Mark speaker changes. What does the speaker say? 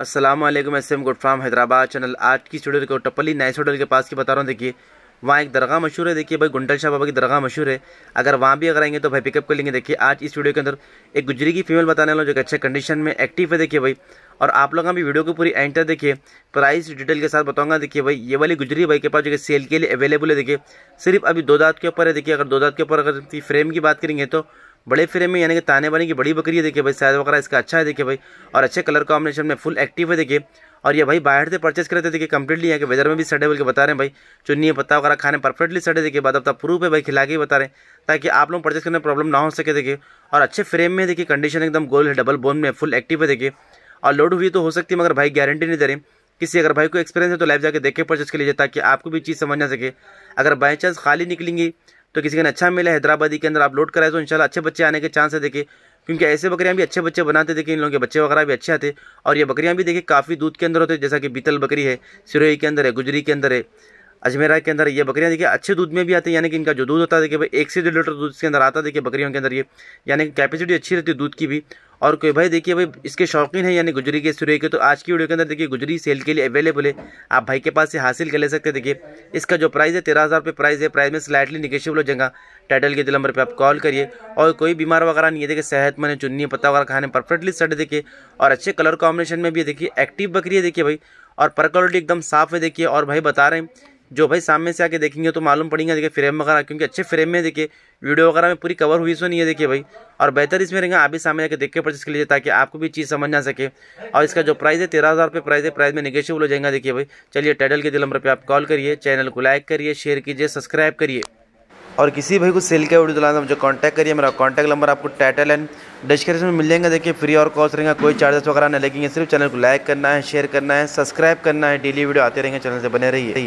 Speaker 1: Aslam M good farm Hyderabad channel आज की studio को टपली नाइस होटल के पास की बता रहा हूँ देखिए वहाँ एक दरगाह मशहूर है देखिए भाई गुंडल शाह बाबा की दरगाह मशहूर है अगर वहाँ भी अगर आएंगे तो भाई पिकअप कर लेंगे देखिए आज इस वीडियो के अंदर एक गुजरी की फीमेल बताने वाला जो कि अच्छे कंडीशन में एक्टिव है देखिए भाई और आप लोग भी वीडियो को पूरी एंटर देखिए प्राइस डिटेल के साथ बताऊंगा देखिए भाई ये वाली गुजरी भाई के पास जो कि सेल के लिए अवेलेबल है देखिए सिर्फ अभी दो दात के ऊपर है देखिए अगर दो दात के ऊपर अगर फ्रेम की बात करेंगे तो बड़े फ्रेम में यानी कि ताने बने की बड़ी बकरी है देखिए भाई साइज वगैरह इसका अच्छा है देखिए भाई और अच्छे कलर कॉम्बिनेशन में फुल एक्टिव है देखिए और ये भाई बाहर से परचेस करते देखिए कंप्लीटली यहाँ के वेदर में भी सड़े बोल के बता रहे हैं भाई चुनिए पत्ता वगैरह खाने परफेक्टली सड़े देखिए बाद अब प्रूफ है भाई खिला के बता रहे हैं ताकि आप लोग परचेस करने में प्रॉब्लम ना हो सके देखिए और अच्छे फ्रेम में देखिए कंडीशन एकदम गोल है डबल बोन में फुल एक्टिव है देखिए और लोड हुई तो हो सकती है मगर भाई गारंटी नहीं दे रहे किसी अगर भाई को एक्सपीरियंस है तो लाइव जाके देख के परचेस कर लीजिए ताकि आपको भी चीज़ समझ ना सके अगर बाई चांस खाली निकलेंगी तो किसी का अच्छा मिला हैदराबादी के अंदर आप लोड कराए तो इनशाला अच्छे बच्चे आने के चांस है देखिए क्योंकि ऐसे बकरियां भी अच्छे बच्चे बनाते देखिए इन लोगों के बच्चे वगैरह भी अच्छे आते और ये बकरियां भी देखिए काफ़ी दूध के अंदर होते हैं जैसा कि बीतल बकरी है सिरोही के अंदर है गुजरी के अंदर है अजमेरा के अंदर ये बकरियां देखिए अच्छे दूध में भी आते हैं यानी कि इनका जो दूध होता है देखिए भाई एक से डेढ़ लीटर दूध इसके अंदर आता है देखिए बकरियों के अंदर ये यानी कि कैपेसिटी अच्छी रहती है दूध की भी और कोई भाई देखिए भाई इसके शौकीन है यानी गुजरी के सुरे के तो आज की वीडियो के अंदर देखिए गुजरी सेल के लिए अवेलेबल है आप भाई के पास से हासिल कर ले सकते हैं देखिए इसका जो प्राइस है तेरह हज़ार रुपये प्राइस है प्राइस में स्लाइटली निगेशिव हो जाएगा टाइटल के दिल नंबर पर आप कॉल करिए और कोई बीमार वगैरह नहीं है देखिए सेहतमंद है चुन्नी पत्ता वगैरह खाने परफेक्टली सट देखिए और अच्छे कलर कॉम्बिनेशन में भी देखिए एक्टिव बकरी है देखिए भाई और पर क्वालिटी एकदम साफ है देखिए और भाई बता रहे हैं जो भाई सामने से आके देखेंगे तो मालूम पड़ेगा देखिए फ्रेम वगैरह क्योंकि अच्छे फ्रेम में देखिए वीडियो वगैरह में पूरी कवर हुई सो नहीं है देखिए भाई और बेहतर इसमें रहेंगे आप भी सामने आके देख के परचेस कर लीजिए ताकि आपको भी चीज़ समझ ना सके और इसका जो प्राइस है तेरह हज़ार रुपये प्राइस है प्राइस में निगेटिव हो जाएगा देखिए भाई चलिए टाइटल के दिल नंबर पर आप कॉल करिए चैनल को लाइक करिए शेयर कीजिए सब्सक्राइब करिए और किसी भाई को सेल का वीडियो दिलाना मुझे कॉन्टैक्ट करिए मेरा कॉन्टैक्ट नंबर आपको टाइटल एंड डिस्क्रिप्शन में मिल जाएगा देखिए फ्री और कॉस्ट रहेगा कोई चार्जेस वगैरह नहीं लगेंगे सिर्फ चैनल को लाइक करना है शेयर करना है सब्सक्राइब करना है डेली वीडियो आते रहेंगे चैनल से बने रहिए